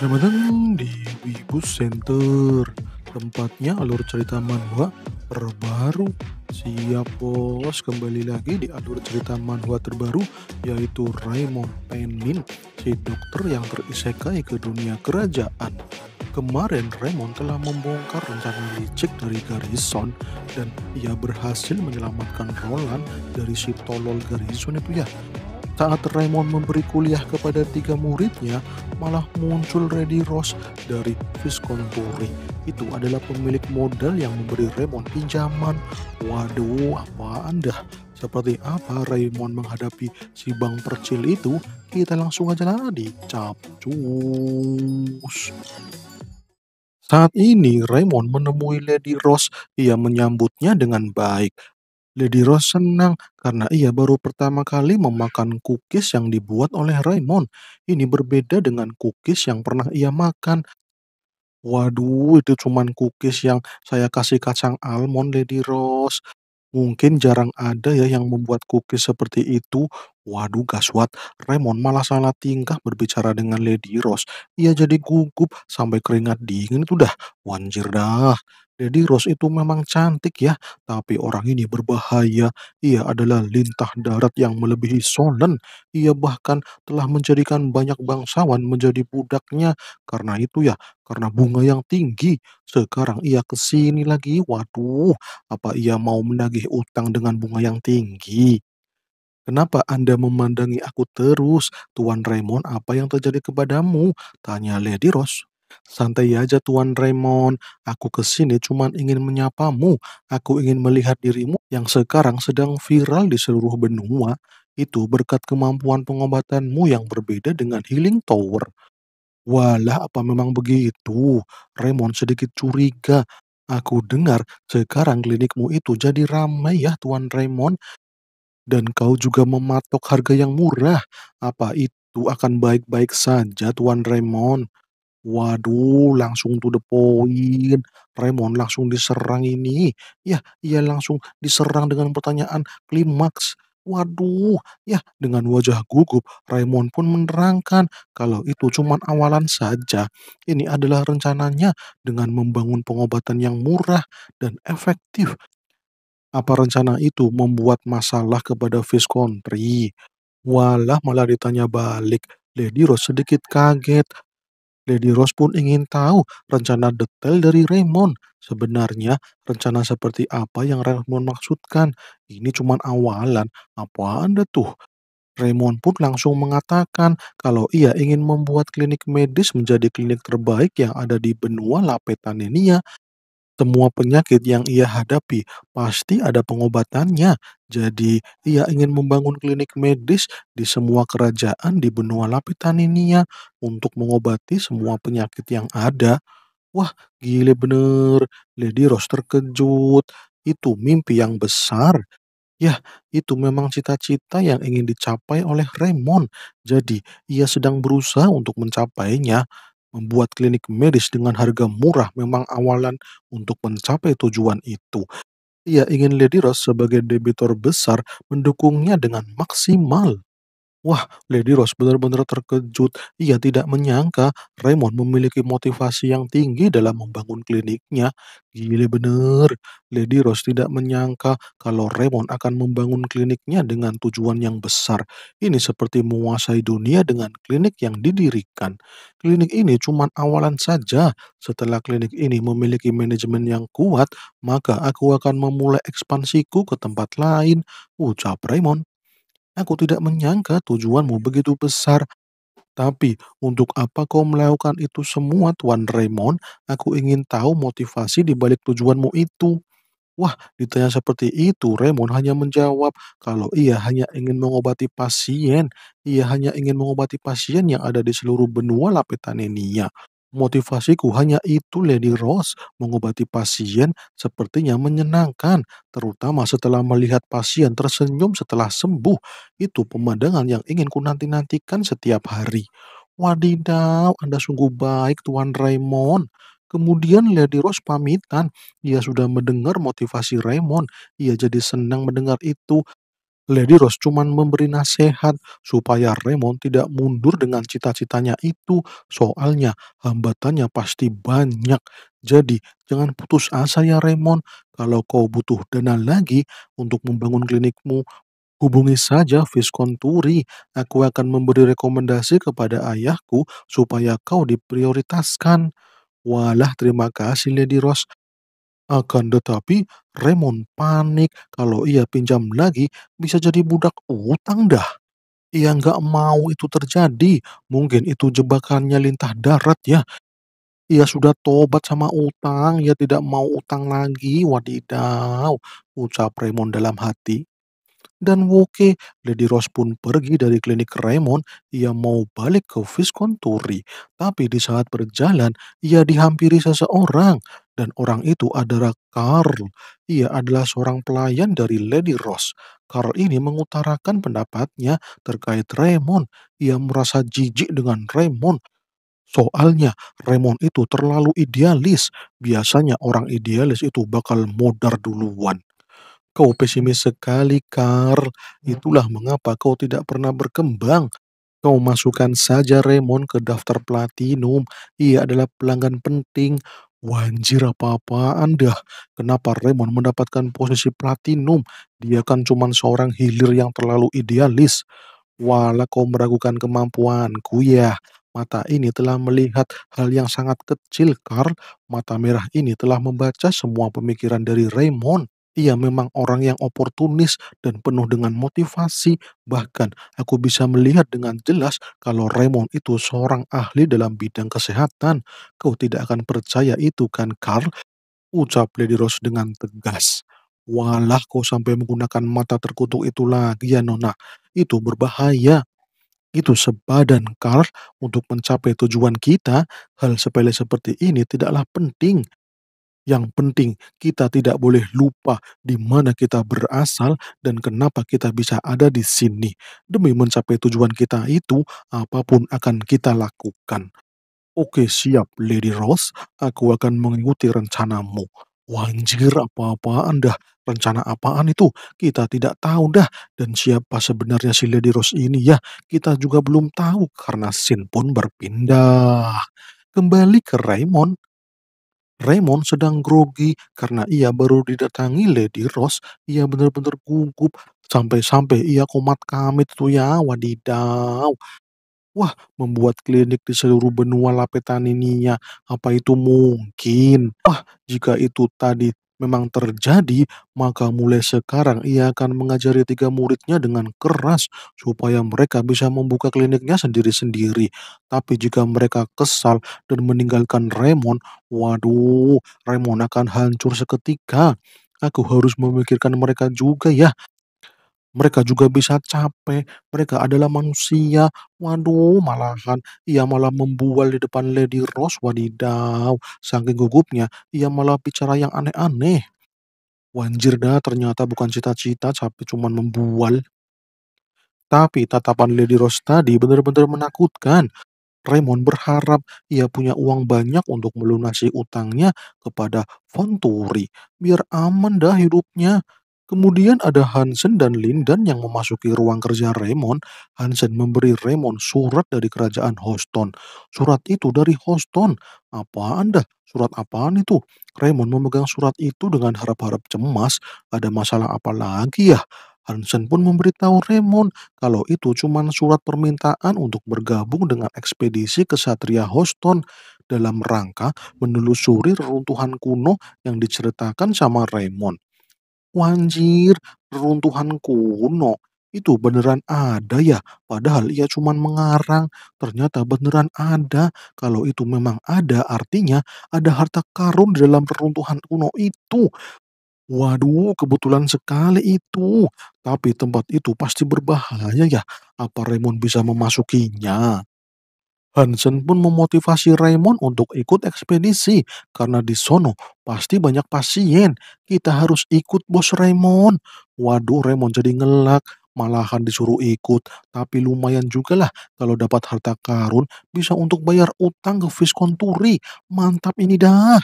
Selamat datang di Wibu Center Tempatnya alur cerita manhwa terbaru Siap bos, kembali lagi di alur cerita manhwa terbaru Yaitu Raymond Penmin Si dokter yang terisekai ke dunia kerajaan Kemarin Raymond telah membongkar rencana licik dari Garrison Dan ia berhasil menyelamatkan Roland dari si tolol Garrison itu ya saat Raymond memberi kuliah kepada tiga muridnya, malah muncul Reddy Ross dari Visconti. Itu adalah pemilik modal yang memberi Raymond pinjaman. Waduh, apa anda? Seperti apa Raymond menghadapi si bank percil itu? Kita langsung aja lah di capcus. Saat ini Raymond menemui Lady Rose, ia menyambutnya dengan baik. Lady Rose senang karena ia baru pertama kali memakan cookies yang dibuat oleh Raymond. Ini berbeda dengan cookies yang pernah ia makan. Waduh, itu cuman cookies yang saya kasih kacang almond, Lady Rose. Mungkin jarang ada ya yang membuat cookies seperti itu. Waduh gaswat, Raymond malah salah tingkah berbicara dengan Lady Rose. Ia jadi gugup sampai keringat dingin itu dah. Wanjir dah. Lady Rose itu memang cantik ya, tapi orang ini berbahaya. Ia adalah lintah darat yang melebihi Solen. Ia bahkan telah menjadikan banyak bangsawan menjadi budaknya. Karena itu ya, karena bunga yang tinggi. Sekarang ia kesini lagi. Waduh, apa ia mau menagih utang dengan bunga yang tinggi? Kenapa Anda memandangi aku terus? Tuan Raymond, apa yang terjadi kepadamu? Tanya Lady Rose. Santai aja Tuan Raymond, aku kesini cuma ingin menyapamu. Aku ingin melihat dirimu yang sekarang sedang viral di seluruh benua. Itu berkat kemampuan pengobatanmu yang berbeda dengan Healing Tower. Walah, apa memang begitu? Raymond sedikit curiga. Aku dengar sekarang klinikmu itu jadi ramai ya Tuan Raymond dan kau juga mematok harga yang murah. Apa itu akan baik-baik saja, Tuan Raymond? Waduh, langsung to the point. Raymond langsung diserang ini. Ya, ia langsung diserang dengan pertanyaan klimaks. Waduh, ya dengan wajah gugup, Raymond pun menerangkan kalau itu cuma awalan saja. Ini adalah rencananya dengan membangun pengobatan yang murah dan efektif apa rencana itu membuat masalah kepada Viscountry. Walah, malah ditanya balik. Lady Rose sedikit kaget. Lady Rose pun ingin tahu rencana detail dari Raymond. Sebenarnya rencana seperti apa yang Raymond maksudkan? Ini cuma awalan. Apa Anda tuh? Raymond pun langsung mengatakan kalau ia ingin membuat klinik medis menjadi klinik terbaik yang ada di benua Lapetanenia, semua penyakit yang ia hadapi pasti ada pengobatannya. Jadi, ia ingin membangun klinik medis di semua kerajaan di benua ya, untuk mengobati semua penyakit yang ada. Wah, gile bener. Lady Rose terkejut. Itu mimpi yang besar. Ya, itu memang cita-cita yang ingin dicapai oleh Raymond. Jadi, ia sedang berusaha untuk mencapainya. Membuat klinik medis dengan harga murah memang awalan untuk mencapai tujuan itu. Ia ingin Lady Rose sebagai debitor besar mendukungnya dengan maksimal. Wah, Lady Rose benar-benar terkejut. Ia tidak menyangka Raymond memiliki motivasi yang tinggi dalam membangun kliniknya. Gile bener. Lady Rose tidak menyangka kalau Raymond akan membangun kliniknya dengan tujuan yang besar. Ini seperti menguasai dunia dengan klinik yang didirikan. Klinik ini cuma awalan saja. Setelah klinik ini memiliki manajemen yang kuat, maka aku akan memulai ekspansiku ke tempat lain, ucap Raymond. Aku tidak menyangka tujuanmu begitu besar. Tapi, untuk apa kau melakukan itu semua, Tuan Raymond? Aku ingin tahu motivasi di balik tujuanmu itu. Wah, ditanya seperti itu, Raymond hanya menjawab kalau ia hanya ingin mengobati pasien. Ia hanya ingin mengobati pasien yang ada di seluruh benua Lapetanenia. Motivasiku hanya itu, Lady Rose. Mengobati pasien sepertinya menyenangkan, terutama setelah melihat pasien tersenyum setelah sembuh. Itu pemandangan yang ingin ku nanti-nantikan setiap hari. Wadidaw, Anda sungguh baik, Tuan Raymond. Kemudian Lady Rose pamitan. Ia sudah mendengar motivasi Raymond. Ia jadi senang mendengar itu. Lady Rose cuman memberi nasihat supaya Raymond tidak mundur dengan cita-citanya itu. Soalnya hambatannya pasti banyak. Jadi jangan putus asa ya Raymond. Kalau kau butuh dana lagi untuk membangun klinikmu, Hubungi saja Visconturi. Aku akan memberi rekomendasi kepada ayahku supaya kau diprioritaskan. Walah, terima kasih Lady Rose. Akan tetapi, Raymond panik kalau ia pinjam lagi bisa jadi budak utang dah. Ia nggak mau itu terjadi. Mungkin itu jebakannya lintah darat ya. Ia sudah tobat sama utang, ia tidak mau utang lagi. Wadidaw, ucap Raymond dalam hati dan Woke. Lady Rose pun pergi dari klinik Raymond. Ia mau balik ke Visconturi. Tapi di saat berjalan, ia dihampiri seseorang. Dan orang itu adalah Carl. Ia adalah seorang pelayan dari Lady Rose. Carl ini mengutarakan pendapatnya terkait Raymond. Ia merasa jijik dengan Raymond. Soalnya Raymond itu terlalu idealis. Biasanya orang idealis itu bakal modar duluan. Kau pesimis sekali, Karl. Hmm. Itulah mengapa kau tidak pernah berkembang. Kau masukkan saja Raymond ke daftar platinum. Ia adalah pelanggan penting. Wanjir apa-apaan dah. Kenapa Raymond mendapatkan posisi platinum? Dia kan cuma seorang hilir yang terlalu idealis. Walau kau meragukan kemampuanku ya. Mata ini telah melihat hal yang sangat kecil, Karl. Mata merah ini telah membaca semua pemikiran dari Raymond. Ia memang orang yang oportunis dan penuh dengan motivasi. Bahkan, aku bisa melihat dengan jelas kalau Raymond itu seorang ahli dalam bidang kesehatan. Kau tidak akan percaya itu kan, Carl? Ucap Lady Rose dengan tegas. Walah kau sampai menggunakan mata terkutuk itu lagi ya, Nona. Itu berbahaya. Itu sebadan, Carl. Untuk mencapai tujuan kita, hal sepele seperti ini tidaklah penting. Yang penting, kita tidak boleh lupa di mana kita berasal dan kenapa kita bisa ada di sini. Demi mencapai tujuan kita itu, apapun akan kita lakukan. Oke, siap, Lady Rose. Aku akan mengikuti rencanamu. Wanjir, apa-apaan dah. Rencana apaan itu? Kita tidak tahu dah. Dan siapa sebenarnya si Lady Rose ini ya? Kita juga belum tahu karena Sin pun berpindah. Kembali ke Raymond, Raymond sedang grogi karena ia baru didatangi Lady Rose. Ia benar-benar gugup sampai-sampai ia komat kamit tuh ya, wadidaw. Wah, membuat klinik di seluruh benua lapetan Lapetaninia, apa itu mungkin? Wah, jika itu tadi memang terjadi, maka mulai sekarang ia akan mengajari tiga muridnya dengan keras supaya mereka bisa membuka kliniknya sendiri-sendiri. Tapi jika mereka kesal dan meninggalkan Raymond, waduh, Raymond akan hancur seketika. Aku harus memikirkan mereka juga ya. Mereka juga bisa capek, mereka adalah manusia. Waduh, malahan ia malah membual di depan Lady Rose. Wadidaw, saking gugupnya, ia malah bicara yang aneh-aneh. Wanjir dah, ternyata bukan cita-cita, tapi cuman membual. Tapi tatapan Lady Rose tadi benar-benar menakutkan. Raymond berharap ia punya uang banyak untuk melunasi utangnya kepada Fonturi, Biar aman dah hidupnya. Kemudian ada Hansen dan Lindan yang memasuki ruang kerja Raymond. Hansen memberi Raymond surat dari kerajaan Houston. Surat itu dari Houston. Apa Anda? Surat apaan itu? Raymond memegang surat itu dengan harap-harap cemas. Ada masalah apa lagi ya? Hansen pun memberitahu Raymond kalau itu cuma surat permintaan untuk bergabung dengan ekspedisi kesatria Houston dalam rangka menelusuri reruntuhan kuno yang diceritakan sama Raymond. Wanjir, reruntuhan kuno. Itu beneran ada ya? Padahal ia cuma mengarang. Ternyata beneran ada. Kalau itu memang ada, artinya ada harta karun dalam reruntuhan kuno itu. Waduh, kebetulan sekali itu. Tapi tempat itu pasti berbahaya ya. Apa Raymond bisa memasukinya? Hansen pun memotivasi Raymond untuk ikut ekspedisi karena di sono pasti banyak pasien. Kita harus ikut bos Raymond. Waduh Raymond jadi ngelak, malahan disuruh ikut. Tapi lumayan juga lah kalau dapat harta karun bisa untuk bayar utang ke Visconturi. Mantap ini dah.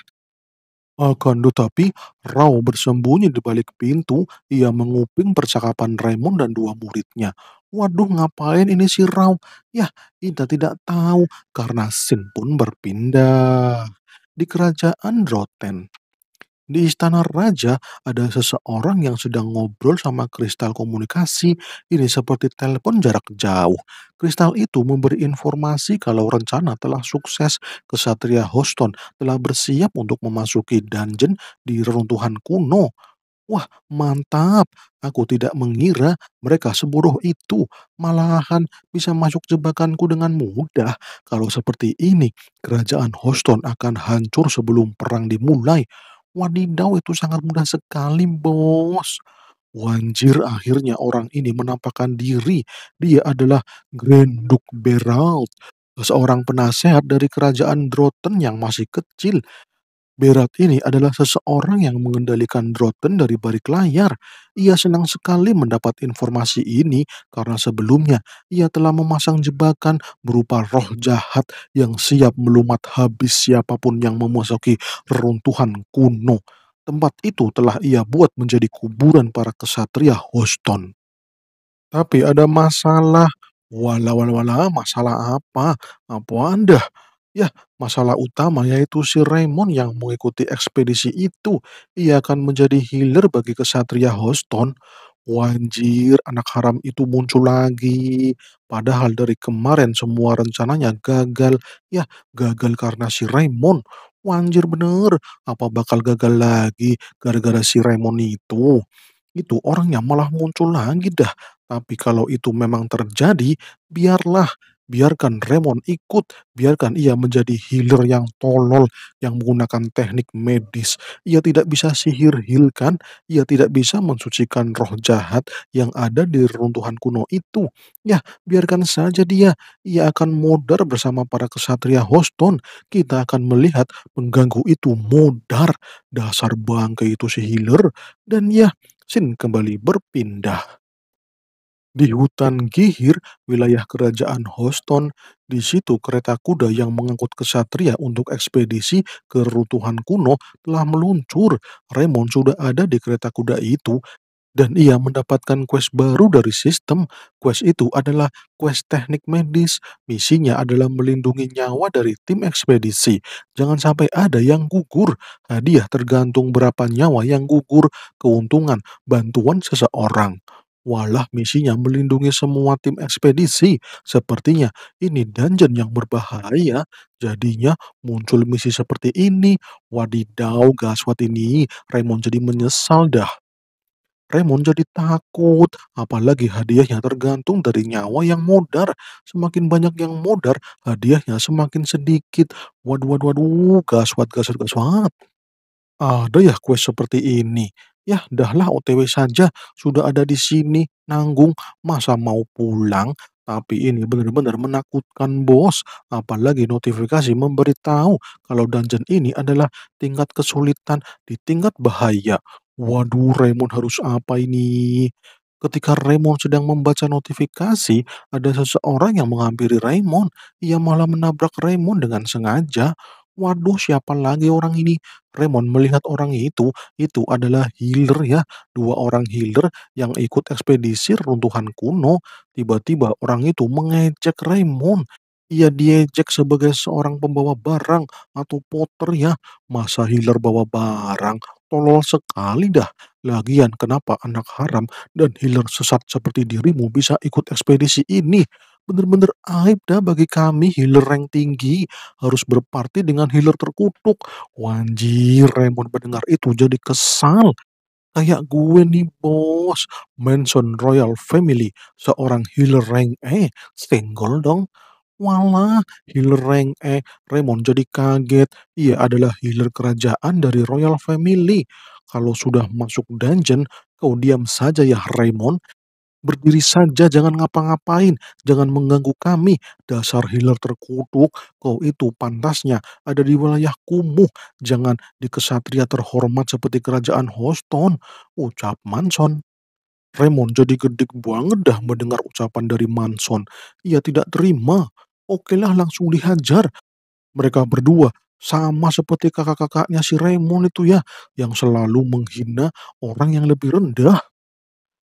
Akan tetapi, Rao bersembunyi di balik pintu, ia menguping percakapan Raymond dan dua muridnya. Waduh ngapain ini si Rao? Yah, kita tidak tahu karena Sin pun berpindah. Di kerajaan Droten, di istana raja ada seseorang yang sedang ngobrol sama kristal komunikasi. Ini seperti telepon jarak jauh. Kristal itu memberi informasi kalau rencana telah sukses. Kesatria Houston telah bersiap untuk memasuki dungeon di reruntuhan kuno. Wah, mantap! Aku tidak mengira mereka seburuh itu. Malahan bisa masuk jebakanku dengan mudah. Kalau seperti ini, kerajaan Houston akan hancur sebelum perang dimulai. Wadidaw, itu sangat mudah sekali, bos. Wanjir, akhirnya orang ini menampakkan diri. Dia adalah Grand Duke Berald, seorang penasehat dari kerajaan Drotten yang masih kecil. Berat ini adalah seseorang yang mengendalikan Drotten dari barik layar. Ia senang sekali mendapat informasi ini karena sebelumnya ia telah memasang jebakan berupa roh jahat yang siap melumat habis siapapun yang memasuki reruntuhan kuno. Tempat itu telah ia buat menjadi kuburan para kesatria Houston. Tapi ada masalah. Walau-walau masalah apa? Apa anda? Ya, masalah utama yaitu si Raymond yang mengikuti ekspedisi itu. Ia akan menjadi healer bagi kesatria Houston. Wanjir, anak haram itu muncul lagi. Padahal dari kemarin semua rencananya gagal. Ya, gagal karena si Raymond. Wanjir bener, apa bakal gagal lagi gara-gara si Raymond itu? Itu orangnya malah muncul lagi dah. Tapi kalau itu memang terjadi, biarlah biarkan Raymond ikut, biarkan ia menjadi healer yang tolol yang menggunakan teknik medis. Ia tidak bisa sihir-hilkan, ia tidak bisa mensucikan roh jahat yang ada di runtuhan kuno itu. Ya, biarkan saja dia, ia akan modar bersama para kesatria Houston Kita akan melihat pengganggu itu modar, dasar bangke itu si healer, dan ya, Sin kembali berpindah. Di hutan Gihir, wilayah kerajaan Houston, di situ kereta kuda yang mengangkut kesatria untuk ekspedisi ke reruntuhan kuno telah meluncur. Raymond sudah ada di kereta kuda itu, dan ia mendapatkan quest baru dari sistem. Quest itu adalah quest teknik medis. Misinya adalah melindungi nyawa dari tim ekspedisi. Jangan sampai ada yang gugur. Hadiah tergantung berapa nyawa yang gugur. Keuntungan bantuan seseorang. Walah misinya melindungi semua tim ekspedisi. Sepertinya ini dungeon yang berbahaya. Jadinya muncul misi seperti ini. Wadidaw gaswat ini. Raymond jadi menyesal dah. Raymond jadi takut, apalagi hadiahnya tergantung dari nyawa yang modar. Semakin banyak yang modar, hadiahnya semakin sedikit. Waduh, waduh, waduh, gaswat, gaswat, gaswat. Ada ya quest seperti ini. Ya, dahlah OTW saja, sudah ada di sini, nanggung, masa mau pulang? Tapi ini benar-benar menakutkan bos, apalagi notifikasi memberitahu kalau dungeon ini adalah tingkat kesulitan di tingkat bahaya. Waduh, Raymond harus apa ini? Ketika Raymond sedang membaca notifikasi, ada seseorang yang menghampiri Raymond. Ia malah menabrak Raymond dengan sengaja. Waduh, siapa lagi orang ini? Raymond melihat orang itu, itu adalah healer ya. Dua orang healer yang ikut ekspedisi runtuhan kuno. Tiba-tiba orang itu mengejek Raymond. Ia diejek sebagai seorang pembawa barang atau potter ya. Masa healer bawa barang? Tolol sekali dah. Lagian kenapa anak haram dan healer sesat seperti dirimu bisa ikut ekspedisi ini? bener-bener aib dah bagi kami healer rank tinggi harus berparti dengan healer terkutuk. Wanjir, Raymond mendengar itu jadi kesal. Kayak gue nih bos, mention Royal Family, seorang healer rank E, single dong. Walah, healer rank E, Raymond jadi kaget. Ia adalah healer kerajaan dari Royal Family. Kalau sudah masuk dungeon, kau diam saja ya Raymond berdiri saja, jangan ngapa-ngapain, jangan mengganggu kami. Dasar healer terkutuk, kau itu pantasnya ada di wilayah kumuh, jangan di kesatria terhormat seperti kerajaan Houston, ucap Manson. Raymond jadi gedik banget dah mendengar ucapan dari Manson. Ia tidak terima. oke lah langsung dihajar. Mereka berdua sama seperti kakak-kakaknya si Raymond itu ya, yang selalu menghina orang yang lebih rendah.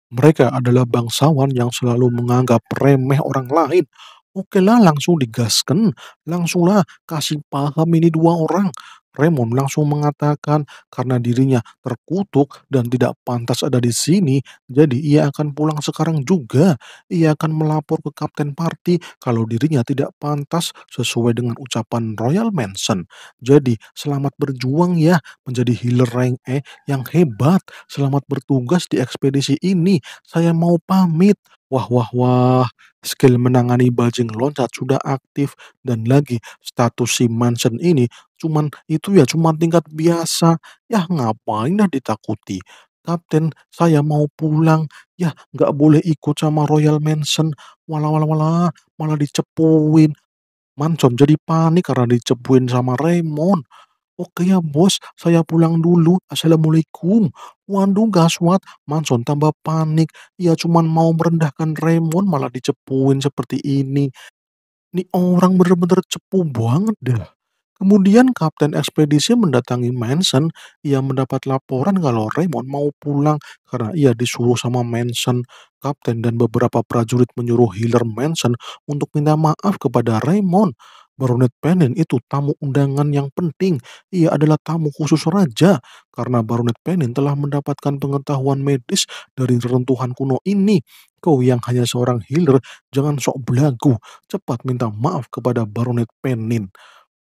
Mereka adalah bangsawan yang selalu menganggap remeh orang lain. Oke lah, langsung digaskan. Langsunglah kasih paham ini dua orang. Raymond langsung mengatakan karena dirinya terkutuk dan tidak pantas ada di sini, jadi ia akan pulang sekarang juga. Ia akan melapor ke Kapten Party kalau dirinya tidak pantas sesuai dengan ucapan Royal Mansion. Jadi, selamat berjuang ya menjadi healer rank E yang hebat. Selamat bertugas di ekspedisi ini. Saya mau pamit. Wah wah wah, skill menangani bajing loncat sudah aktif dan lagi status si mansion ini cuman itu ya cuman tingkat biasa. Yah ngapain dah ditakuti. Kapten, saya mau pulang. Yah nggak boleh ikut sama Royal mansion. Walah walah walah, malah dicepuin. Mansion jadi panik karena dicepuin sama Raymond. Oke ya bos, saya pulang dulu. Assalamualaikum. Waduh gaswat, Manson tambah panik. Ia cuman mau merendahkan Raymond malah dicepuin seperti ini. Ini orang bener-bener cepu banget dah. Kemudian kapten ekspedisi mendatangi Manson. Ia mendapat laporan kalau Raymond mau pulang karena ia disuruh sama Manson. Kapten dan beberapa prajurit menyuruh healer Manson untuk minta maaf kepada Raymond. Baronet Penin itu tamu undangan yang penting. Ia adalah tamu khusus raja karena Baronet Penin telah mendapatkan pengetahuan medis dari reruntuhan kuno ini. Kau yang hanya seorang healer, jangan sok belagu. Cepat minta maaf kepada Baronet Penin.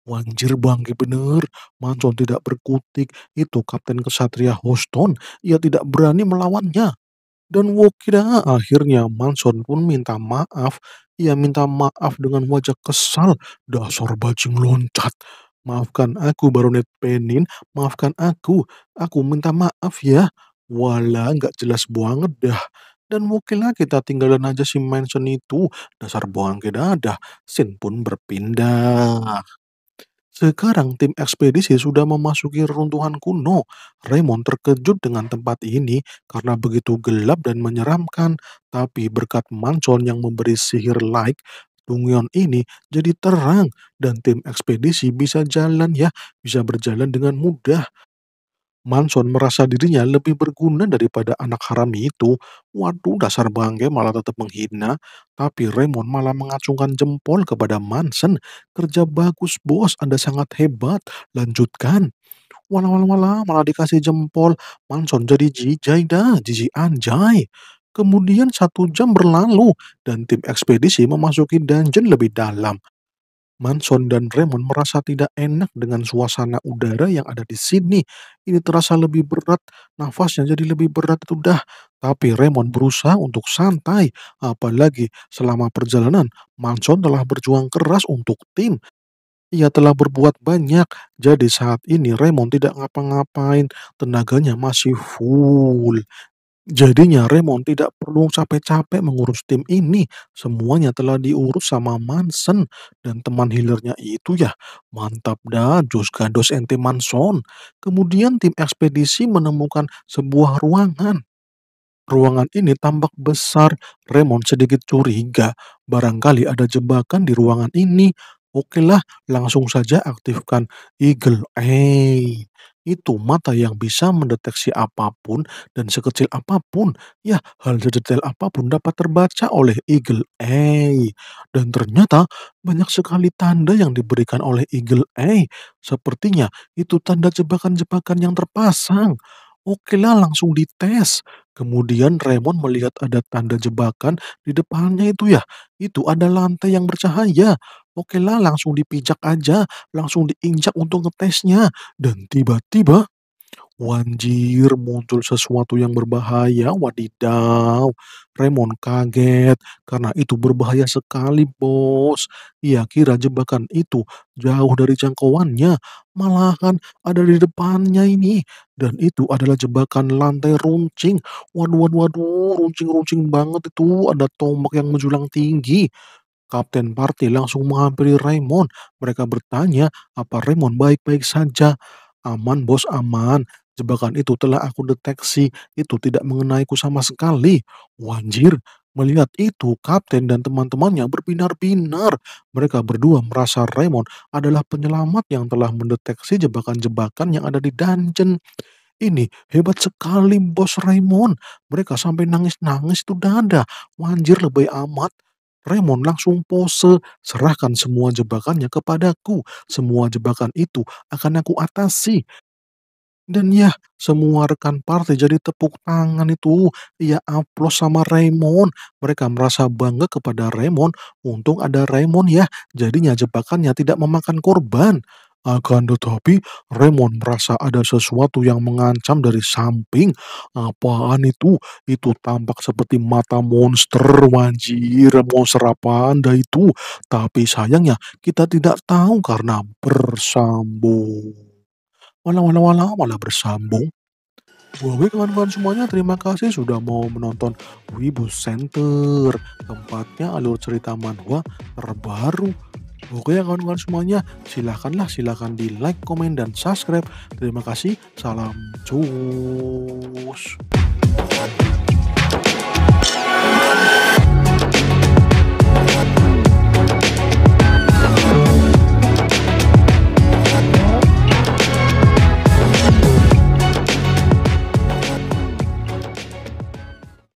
Wanjir bangki bener, Manson tidak berkutik, itu Kapten Kesatria Houston, ia tidak berani melawannya. Dan Wokida akhirnya Manson pun minta maaf. Ia minta maaf dengan wajah kesal. Dasar bajing loncat. Maafkan aku Baronet Penin, maafkan aku. Aku minta maaf ya. Wala nggak jelas banget dah. Dan wakilnya kita tinggalin aja si Manson itu. Dasar buang ke dadah. Sin pun berpindah. Sekarang tim ekspedisi sudah memasuki runtuhan kuno. Raymond terkejut dengan tempat ini karena begitu gelap dan menyeramkan. Tapi berkat mancon yang memberi sihir like, dungion ini jadi terang dan tim ekspedisi bisa jalan ya, bisa berjalan dengan mudah. Manson merasa dirinya lebih berguna daripada anak haram itu. Waduh, dasar bangke malah tetap menghina. Tapi Raymond malah mengacungkan jempol kepada Manson. Kerja bagus, bos. Anda sangat hebat. Lanjutkan. walau walah, walah, malah dikasih jempol. Manson jadi jijai dah, jiji anjay. Kemudian satu jam berlalu dan tim ekspedisi memasuki dungeon lebih dalam. Manson dan Raymond merasa tidak enak dengan suasana udara yang ada di sini. Ini terasa lebih berat, nafasnya jadi lebih berat itu dah. Tapi Raymond berusaha untuk santai, apalagi selama perjalanan Manson telah berjuang keras untuk tim. Ia telah berbuat banyak, jadi saat ini Raymond tidak ngapa-ngapain, tenaganya masih full. Jadinya Raymond tidak perlu capek-capek mengurus tim ini. Semuanya telah diurus sama Manson dan teman healernya itu ya. Mantap dah, Jos Gados ente Manson. Kemudian tim ekspedisi menemukan sebuah ruangan. Ruangan ini tampak besar. Raymond sedikit curiga. Barangkali ada jebakan di ruangan ini. Oke lah, langsung saja aktifkan Eagle Eye itu mata yang bisa mendeteksi apapun dan sekecil apapun. Ya, hal sedetail apapun dapat terbaca oleh Eagle Eye. Dan ternyata banyak sekali tanda yang diberikan oleh Eagle Eye. Sepertinya itu tanda jebakan-jebakan yang terpasang. Oke lah, langsung dites. Kemudian Raymond melihat ada tanda jebakan di depannya itu ya. Itu ada lantai yang bercahaya. Oke lah, langsung dipijak aja, langsung diinjak untuk ngetesnya. Dan tiba-tiba Wanjir, muncul sesuatu yang berbahaya. Wadidaw, Raymond kaget karena itu berbahaya sekali, Bos. Ia kira jebakan itu jauh dari jangkauannya, malahan ada di depannya ini. Dan itu adalah jebakan lantai runcing. Waduh, waduh, waduh, runcing-runcing banget itu. Ada tombak yang menjulang tinggi. Kapten Party langsung menghampiri Raymond. Mereka bertanya apa Raymond baik-baik saja. Aman bos, aman. Jebakan itu telah aku deteksi, itu tidak mengenaiku sama sekali. Wanjir, Melihat itu, kapten dan teman-temannya berbinar-binar. Mereka berdua merasa Raymond adalah penyelamat yang telah mendeteksi jebakan-jebakan yang ada di dungeon. Ini hebat sekali bos Raymond. Mereka sampai nangis-nangis itu dada. Wanjir lebih amat. Raymond langsung pose, serahkan semua jebakannya kepadaku. Semua jebakan itu akan aku atasi. Dan ya, semua rekan partai jadi tepuk tangan itu. Ya aplos sama Raymond. Mereka merasa bangga kepada Raymond. Untung ada Raymond ya. Jadinya jebakannya tidak memakan korban. Akan tetapi, Raymond merasa ada sesuatu yang mengancam dari samping. Apaan itu? Itu tampak seperti mata monster, wajir, monster apa anda itu? Tapi sayangnya, kita tidak tahu karena bersambung wala wala wala wala bersambung. Wawi kawan-kawan semuanya terima kasih sudah mau menonton Wibu Center Tempatnya alur cerita manhwa terbaru Oke ya kawan-kawan semuanya silahkanlah silahkan di like, komen, dan subscribe Terima kasih, salam cus